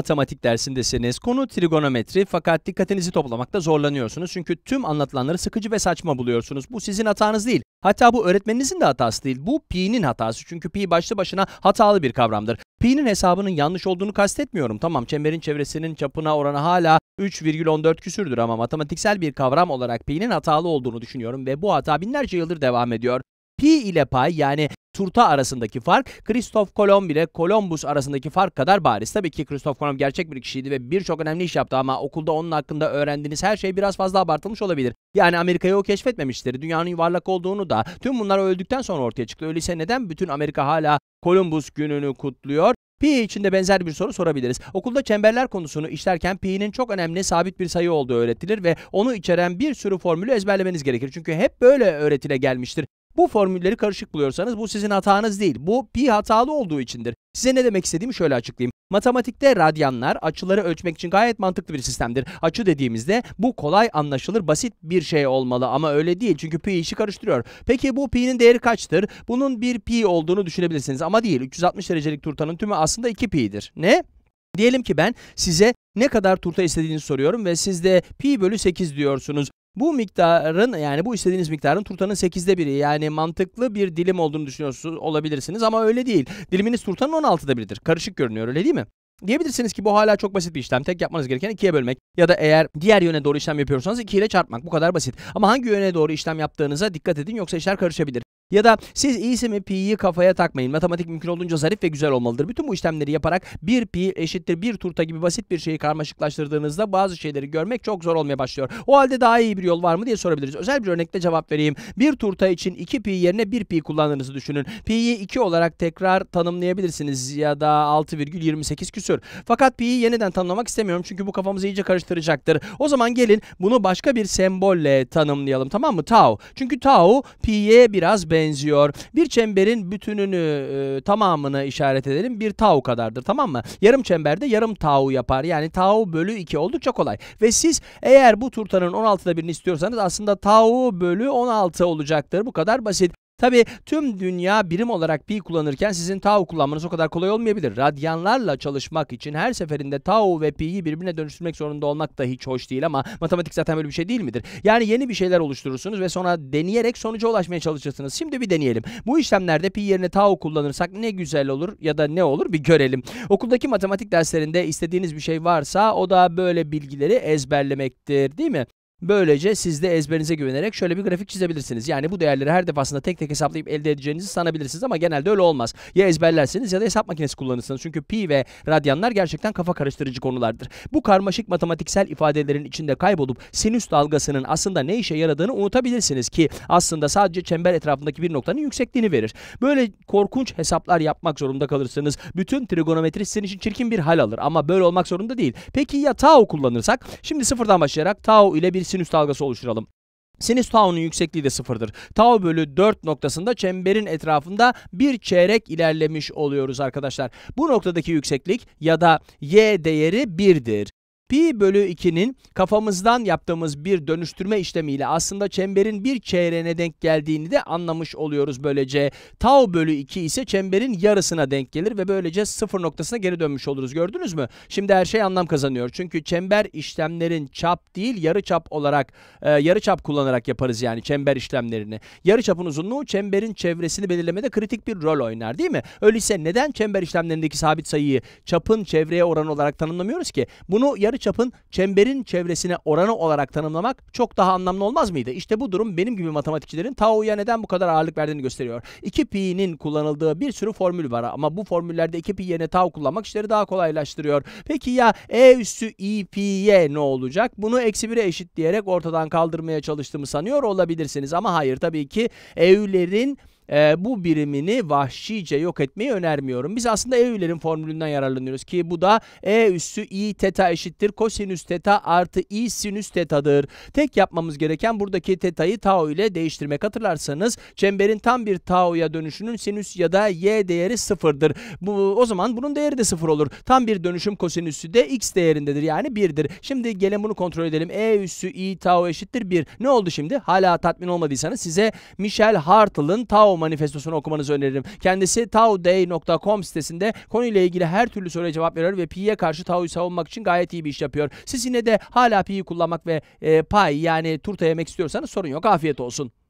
Matematik dersindesiniz. Konu trigonometri fakat dikkatinizi toplamakta zorlanıyorsunuz. Çünkü tüm anlatılanları sıkıcı ve saçma buluyorsunuz. Bu sizin hatanız değil. Hatta bu öğretmeninizin de hatası değil. Bu pi'nin hatası. Çünkü pi başlı başına hatalı bir kavramdır. Pi'nin hesabının yanlış olduğunu kastetmiyorum. Tamam çemberin çevresinin çapına oranı hala 3,14 küsürdür ama matematiksel bir kavram olarak pi'nin hatalı olduğunu düşünüyorum ve bu hata binlerce yıldır devam ediyor. Pi ile pay yani Turta arasındaki fark Christoph Kolomb ile Columbus arasındaki fark kadar bariz. Tabii ki Christoph Kolomb gerçek bir kişiydi ve birçok önemli iş yaptı ama okulda onun hakkında öğrendiğiniz her şey biraz fazla abartılmış olabilir. Yani Amerika'yı o keşfetmemiştir. Dünyanın yuvarlak olduğunu da tüm bunlar öldükten sonra ortaya çıktı. Öyleyse neden bütün Amerika hala Columbus gününü kutluyor? Pi için de benzer bir soru sorabiliriz. Okulda çemberler konusunu işlerken pi'nin çok önemli sabit bir sayı olduğu öğretilir ve onu içeren bir sürü formülü ezberlemeniz gerekir. Çünkü hep böyle öğretile gelmiştir. Bu formülleri karışık buluyorsanız bu sizin hatanız değil. Bu pi hatalı olduğu içindir. Size ne demek istediğimi şöyle açıklayayım. Matematikte radyanlar açıları ölçmek için gayet mantıklı bir sistemdir. Açı dediğimizde bu kolay anlaşılır basit bir şey olmalı ama öyle değil çünkü pi işi karıştırıyor. Peki bu pi'nin değeri kaçtır? Bunun bir pi olduğunu düşünebilirsiniz ama değil. 360 derecelik turtanın tümü aslında 2 pi'dir. Ne? Diyelim ki ben size ne kadar turta istediğini soruyorum ve siz de pi bölü 8 diyorsunuz. Bu miktarın yani bu istediğiniz miktarın turtanın 8'de biri yani mantıklı bir dilim olduğunu düşünüyorsunuz olabilirsiniz ama öyle değil. Diliminiz turtanın 16'da biridir. Karışık görünüyor öyle değil mi? Diyebilirsiniz ki bu hala çok basit bir işlem. Tek yapmanız gereken ikiye bölmek ya da eğer diğer yöne doğru işlem yapıyorsanız 2 ile çarpmak. Bu kadar basit. Ama hangi yöne doğru işlem yaptığınıza dikkat edin yoksa işler karışabilir. Ya da siz i'si mi pi'yi kafaya takmayın. Matematik mümkün olduğunca zarif ve güzel olmalıdır. Bütün bu işlemleri yaparak bir pi eşittir bir turta gibi basit bir şeyi karmaşıklaştırdığınızda bazı şeyleri görmek çok zor olmaya başlıyor. O halde daha iyi bir yol var mı diye sorabiliriz. Özel bir örnekle cevap vereyim. Bir turta için 2 pi yerine 1 pi kullandığınızı düşünün. Pi'yi 2 olarak tekrar tanımlayabilirsiniz ya da 6,28 küsür. Fakat pi'yi yeniden tanımlamak istemiyorum çünkü bu kafamızı iyice karıştıracaktır. O zaman gelin bunu başka bir sembolle tanımlayalım tamam mı? Tau. Çünkü tau pi'ye biraz benziyor benziyor. Bir çemberin bütününü e, tamamını işaret edelim. Bir tau kadardır tamam mı? Yarım çemberde yarım tau yapar. Yani tau bölü 2 oldukça kolay. Ve siz eğer bu turtanın 16'da birini istiyorsanız aslında tau bölü 16 olacaktır. Bu kadar basit. Tabi tüm dünya birim olarak pi kullanırken sizin tau kullanmanız o kadar kolay olmayabilir. Radyanlarla çalışmak için her seferinde tau ve pi'yi birbirine dönüştürmek zorunda olmak da hiç hoş değil ama matematik zaten böyle bir şey değil midir? Yani yeni bir şeyler oluşturursunuz ve sonra deneyerek sonuca ulaşmaya çalışırsınız. Şimdi bir deneyelim. Bu işlemlerde pi yerine tau kullanırsak ne güzel olur ya da ne olur bir görelim. Okuldaki matematik derslerinde istediğiniz bir şey varsa o da böyle bilgileri ezberlemektir değil mi? Böylece siz de ezberinize güvenerek şöyle bir grafik çizebilirsiniz. Yani bu değerleri her defasında tek tek hesaplayıp elde edeceğinizi sanabilirsiniz ama genelde öyle olmaz. Ya ezberlersiniz ya da hesap makinesi kullanırsınız. Çünkü pi ve radyanlar gerçekten kafa karıştırıcı konulardır. Bu karmaşık matematiksel ifadelerin içinde kaybolup sinüs dalgasının aslında ne işe yaradığını unutabilirsiniz ki aslında sadece çember etrafındaki bir noktanın yüksekliğini verir. Böyle korkunç hesaplar yapmak zorunda kalırsınız. Bütün trigonometri sizin için çirkin bir hal alır ama böyle olmak zorunda değil. Peki ya tau kullanırsak? Şimdi sıfırdan başlayarak tau ile bir sinüs dalgası oluşturalım. Sinüs tau'nun yüksekliği de sıfırdır. Tau bölü 4 noktasında çemberin etrafında bir çeyrek ilerlemiş oluyoruz arkadaşlar. Bu noktadaki yükseklik ya da y değeri 1'dir. Pi bölü 2'nin kafamızdan yaptığımız bir dönüştürme işlemiyle aslında çemberin bir çeyreğine denk geldiğini de anlamış oluyoruz böylece. Tau bölü 2 ise çemberin yarısına denk gelir ve böylece sıfır noktasına geri dönmüş oluruz gördünüz mü? Şimdi her şey anlam kazanıyor. Çünkü çember işlemlerin çap değil yarı çap olarak e, yarı çap kullanarak yaparız yani çember işlemlerini. Yarı çapın uzunluğu çemberin çevresini belirlemede kritik bir rol oynar değil mi? Öyleyse neden çember işlemlerindeki sabit sayıyı çapın çevreye oranı olarak tanımlamıyoruz ki? Bunu yarı çapın çemberin çevresine oranı olarak tanımlamak çok daha anlamlı olmaz mıydı? İşte bu durum benim gibi matematikçilerin tau'ya neden bu kadar ağırlık verdiğini gösteriyor. 2pi'nin kullanıldığı bir sürü formül var ama bu formüllerde 2pi yerine tau kullanmak işleri daha kolaylaştırıyor. Peki ya e üssü i pi'ye ne olacak? Bunu eksi 1'e eşitleyerek ortadan kaldırmaya çalıştığımı sanıyor olabilirsiniz ama hayır tabii ki e'lerin e, bu birimini vahşice yok etmeyi önermiyorum. Biz aslında EU'lerin formülünden yararlanıyoruz ki bu da E üssü i teta eşittir kosinüs teta artı i sinüs tetadır. Tek yapmamız gereken buradaki tetayı tau ile değiştirmek hatırlarsanız çemberin tam bir tau'ya dönüşünün sinüs ya da y değeri sıfırdır. Bu, o zaman bunun değeri de sıfır olur. Tam bir dönüşüm kosinüsü de x değerindedir yani birdir. Şimdi gelin bunu kontrol edelim. E üssü i tau eşittir 1. Ne oldu şimdi? Hala tatmin olmadıysanız size Michel Hartl'ın tau manifestosunu okumanızı öneririm. Kendisi taoday.com sitesinde konuyla ilgili her türlü soruya cevap veriyor ve pi'ye karşı Tao'yu savunmak için gayet iyi bir iş yapıyor. Siz yine de hala pi'yi kullanmak ve e, pay yani turta yemek istiyorsanız sorun yok. Afiyet olsun.